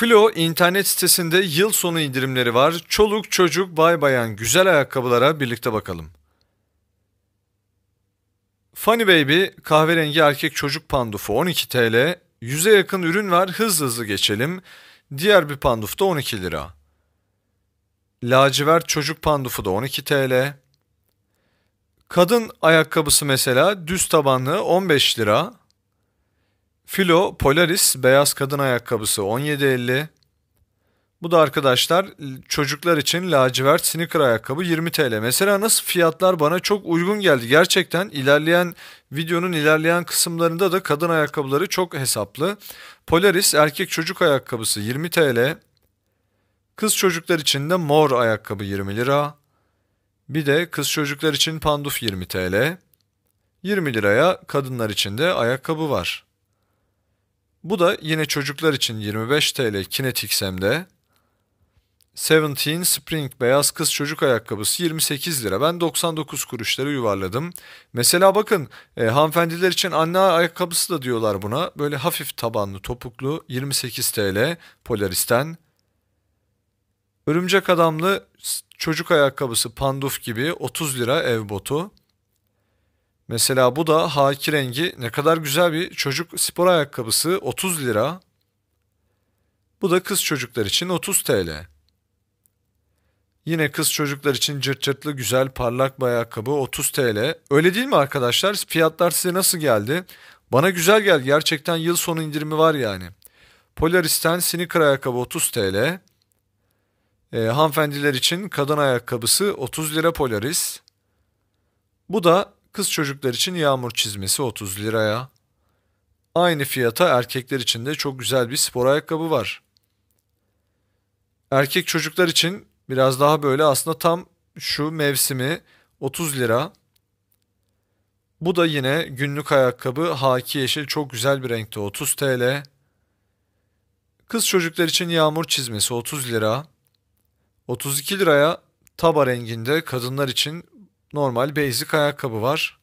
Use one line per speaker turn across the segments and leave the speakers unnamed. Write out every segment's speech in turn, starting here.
Flo internet sitesinde yıl sonu indirimleri var. Çoluk çocuk bay bayan güzel ayakkabılara birlikte bakalım. Funny Baby kahverengi erkek çocuk pandufu 12 TL. Yüze yakın ürün var hızlı hızlı geçelim. Diğer bir panduf da 12 lira. Lacivert çocuk pandufu da 12 TL. Kadın ayakkabısı mesela düz tabanlı 15 lira. Filo Polaris beyaz kadın ayakkabısı 17.50. Bu da arkadaşlar çocuklar için lacivert sneaker ayakkabı 20 TL. Mesela nasıl fiyatlar bana çok uygun geldi. Gerçekten ilerleyen videonun ilerleyen kısımlarında da kadın ayakkabıları çok hesaplı. Polaris erkek çocuk ayakkabısı 20 TL. Kız çocuklar için de mor ayakkabı 20 lira. Bir de kız çocuklar için panduf 20 TL. 20 liraya kadınlar için de ayakkabı var. Bu da yine çocuklar için 25 TL Kinetiksem'de. 17 Spring beyaz kız çocuk ayakkabısı 28 lira. Ben 99 kuruşları yuvarladım. Mesela bakın e, hanımefendiler için anne ayakkabısı da diyorlar buna. Böyle hafif tabanlı topuklu 28 TL Polaris'ten. Örümcek adamlı çocuk ayakkabısı panduf gibi 30 lira ev botu. Mesela bu da haki rengi ne kadar güzel bir çocuk spor ayakkabısı 30 lira. Bu da kız çocuklar için 30 TL. Yine kız çocuklar için cırt cırtlı güzel parlak bir ayakkabı 30 TL. Öyle değil mi arkadaşlar? Fiyatlar size nasıl geldi? Bana güzel geldi. Gerçekten yıl sonu indirimi var yani. Polaris'ten sneaker ayakkabı 30 TL. E, hanımefendiler için kadın ayakkabısı 30 lira Polaris. Bu da Kız çocuklar için yağmur çizmesi 30 liraya. Aynı fiyata erkekler için de çok güzel bir spor ayakkabı var. Erkek çocuklar için biraz daha böyle aslında tam şu mevsimi 30 lira. Bu da yine günlük ayakkabı haki yeşil çok güzel bir renkte 30 TL. Kız çocuklar için yağmur çizmesi 30 lira. 32 liraya taba renginde kadınlar için normal basic ayakkabı var.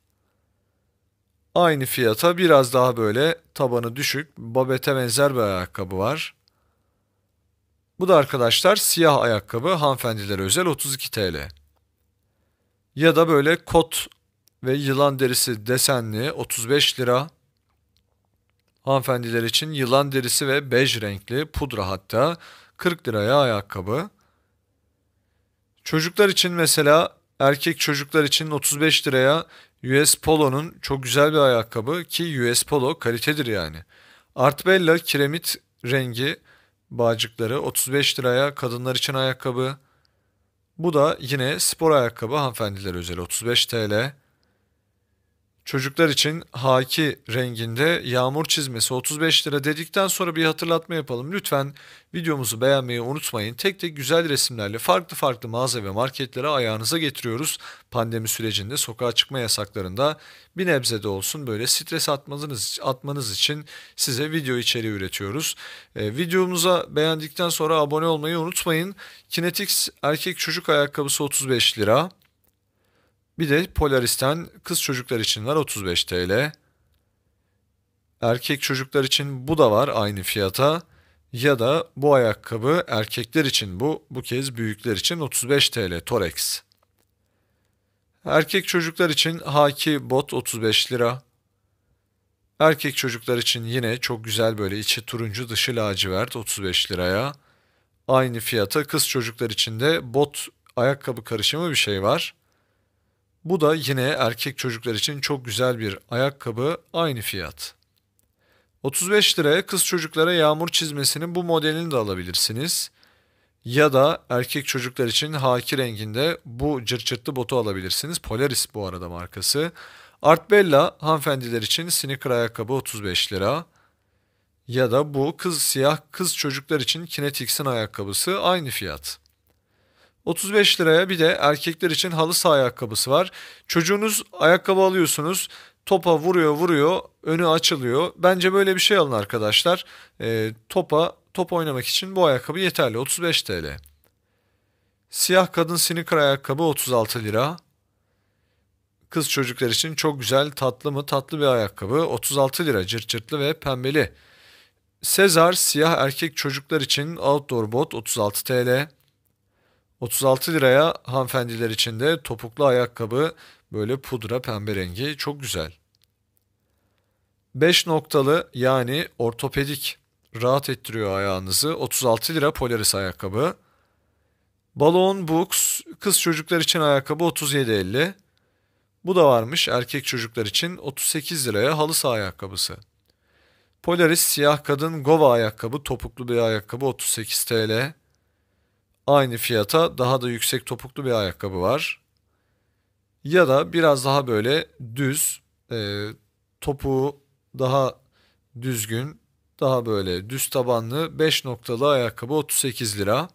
Aynı fiyata biraz daha böyle tabanı düşük babete benzer bir ayakkabı var. Bu da arkadaşlar siyah ayakkabı hanımefendilere özel 32 TL. Ya da böyle kot ve yılan derisi desenli 35 lira. Hanımefendiler için yılan derisi ve bej renkli pudra hatta 40 liraya ayakkabı. Çocuklar için mesela erkek çocuklar için 35 liraya US Polo'nun çok güzel bir ayakkabı ki US Polo kalitedir yani. Artbella kiremit rengi bağcıkları 35 liraya kadınlar için ayakkabı. Bu da yine spor ayakkabı hanımefendiler özel 35 TL. Çocuklar için haki renginde yağmur çizmesi 35 lira dedikten sonra bir hatırlatma yapalım. Lütfen videomuzu beğenmeyi unutmayın. Tek tek güzel resimlerle farklı farklı mağaza ve marketlere ayağınıza getiriyoruz. Pandemi sürecinde sokağa çıkma yasaklarında bir nebze de olsun böyle stres atmanız, atmanız için size video içeriği üretiyoruz. E, videomuza beğendikten sonra abone olmayı unutmayın. Kinetics erkek çocuk ayakkabısı 35 lira. Bir de Polaris'ten kız çocuklar için var 35 TL. Erkek çocuklar için bu da var aynı fiyata. Ya da bu ayakkabı erkekler için bu, bu kez büyükler için 35 TL Torex. Erkek çocuklar için haki bot 35 lira. Erkek çocuklar için yine çok güzel böyle içi turuncu dışı lacivert 35 liraya. Aynı fiyata kız çocuklar için de bot ayakkabı karışımı bir şey var. Bu da yine erkek çocuklar için çok güzel bir ayakkabı aynı fiyat. 35 liraya kız çocuklara yağmur çizmesinin bu modelini de alabilirsiniz. Ya da erkek çocuklar için haki renginde bu cırcırtlı botu alabilirsiniz. Polaris bu arada markası. Art Bella hanımefendiler için sneaker ayakkabı 35 lira. Ya da bu kız siyah kız çocuklar için Kineticsin ayakkabısı aynı fiyat. 35 liraya bir de erkekler için halı saha ayakkabısı var. Çocuğunuz ayakkabı alıyorsunuz topa vuruyor vuruyor önü açılıyor. Bence böyle bir şey alın arkadaşlar. E, topa top oynamak için bu ayakkabı yeterli 35 TL. Siyah kadın sneaker ayakkabı 36 lira. Kız çocuklar için çok güzel tatlı mı tatlı bir ayakkabı 36 lira cırt cırtlı ve pembeli. Sezar siyah erkek çocuklar için outdoor bot 36 TL. 36 liraya hanımefendiler için de topuklu ayakkabı böyle pudra pembe rengi çok güzel. 5 noktalı yani ortopedik rahat ettiriyor ayağınızı 36 lira Polaris ayakkabı. Balon Books kız çocuklar için ayakkabı 37.50. Bu da varmış erkek çocuklar için 38 liraya halı saha ayakkabısı. Polaris siyah kadın Gova ayakkabı topuklu bir ayakkabı 38 TL aynı fiyata daha da yüksek topuklu bir ayakkabı var. Ya da biraz daha böyle düz, e, topuğu daha düzgün, daha böyle düz tabanlı 5 noktalı ayakkabı 38 lira.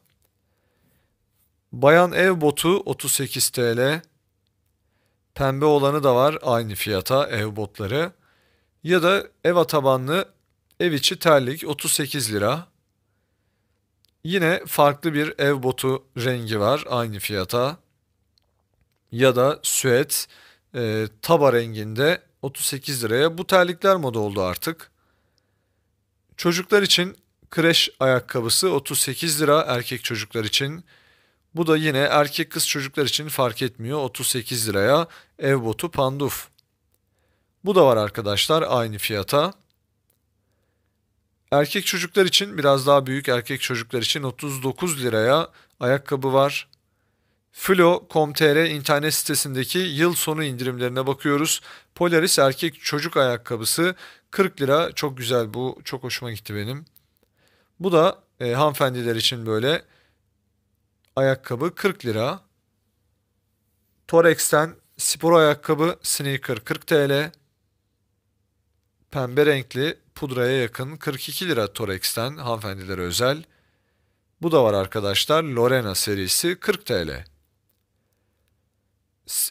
Bayan ev botu 38 TL. Pembe olanı da var aynı fiyata ev botları. Ya da eva tabanlı ev içi terlik 38 lira. Yine farklı bir ev botu rengi var aynı fiyata. Ya da süet e, taba renginde 38 liraya. Bu terlikler moda oldu artık. Çocuklar için kreş ayakkabısı 38 lira erkek çocuklar için. Bu da yine erkek kız çocuklar için fark etmiyor 38 liraya ev botu panduf. Bu da var arkadaşlar aynı fiyata. Erkek çocuklar için biraz daha büyük erkek çocuklar için 39 liraya ayakkabı var. Flo.com.tr internet sitesindeki yıl sonu indirimlerine bakıyoruz. Polaris erkek çocuk ayakkabısı 40 lira. Çok güzel bu. Çok hoşuma gitti benim. Bu da e, hanımefendiler için böyle ayakkabı 40 lira. Torex'ten spor ayakkabı sneaker 40 TL. Pembe renkli pudraya yakın 42 lira Torex'ten hanımefendilere özel. Bu da var arkadaşlar Lorena serisi 40 TL.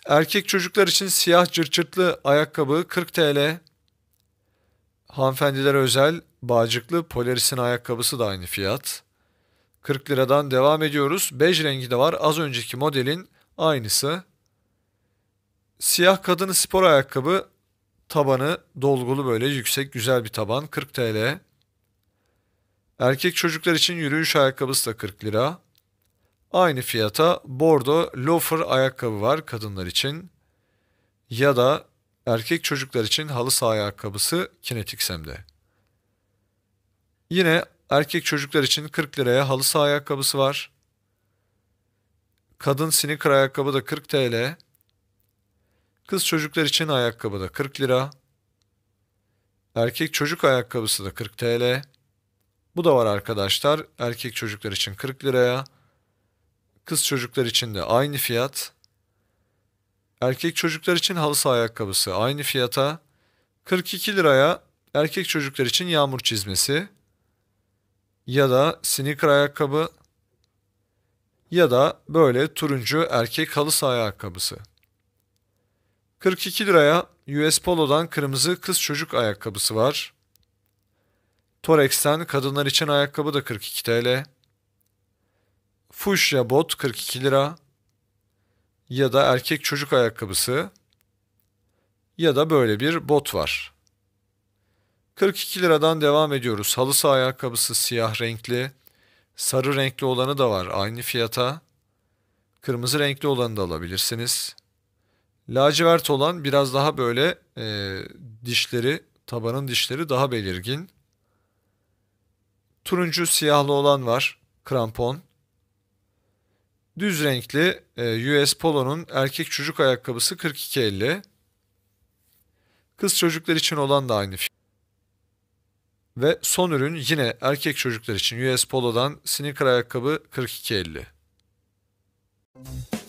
Erkek çocuklar için siyah cırcırtlı ayakkabı 40 TL. Hanımefendilere özel bağcıklı Polaris'in ayakkabısı da aynı fiyat. 40 liradan devam ediyoruz. Bej rengi de var. Az önceki modelin aynısı. Siyah kadın spor ayakkabı Tabanı dolgulu böyle yüksek güzel bir taban 40 TL. Erkek çocuklar için yürüyüş ayakkabısı da 40 lira. Aynı fiyata bordo loafer ayakkabı var kadınlar için. Ya da erkek çocuklar için halı saha ayakkabısı kinetik semde. Yine erkek çocuklar için 40 liraya halı saha ayakkabısı var. Kadın sneaker ayakkabı da 40 TL. Kız çocuklar için ayakkabı da 40 lira. Erkek çocuk ayakkabısı da 40 TL. Bu da var arkadaşlar. Erkek çocuklar için 40 liraya. Kız çocuklar için de aynı fiyat. Erkek çocuklar için halı saha ayakkabısı aynı fiyata. 42 liraya erkek çocuklar için yağmur çizmesi ya da sneaker ayakkabı ya da böyle turuncu erkek halı saha ayakkabısı. 42 liraya US Polo'dan kırmızı kız çocuk ayakkabısı var. Torex'ten kadınlar için ayakkabı da 42 TL. Fuchsia bot 42 lira. Ya da erkek çocuk ayakkabısı. Ya da böyle bir bot var. 42 liradan devam ediyoruz. Halı saha ayakkabısı siyah renkli. Sarı renkli olanı da var aynı fiyata. Kırmızı renkli olanı da alabilirsiniz. Lacivert olan biraz daha böyle e, dişleri, tabanın dişleri daha belirgin. Turuncu siyahlı olan var, krampon. Düz renkli e, US Polo'nun erkek çocuk ayakkabısı 42.50. Kız çocuklar için olan da aynı Ve son ürün yine erkek çocuklar için US Polo'dan sneaker ayakkabı 42.50.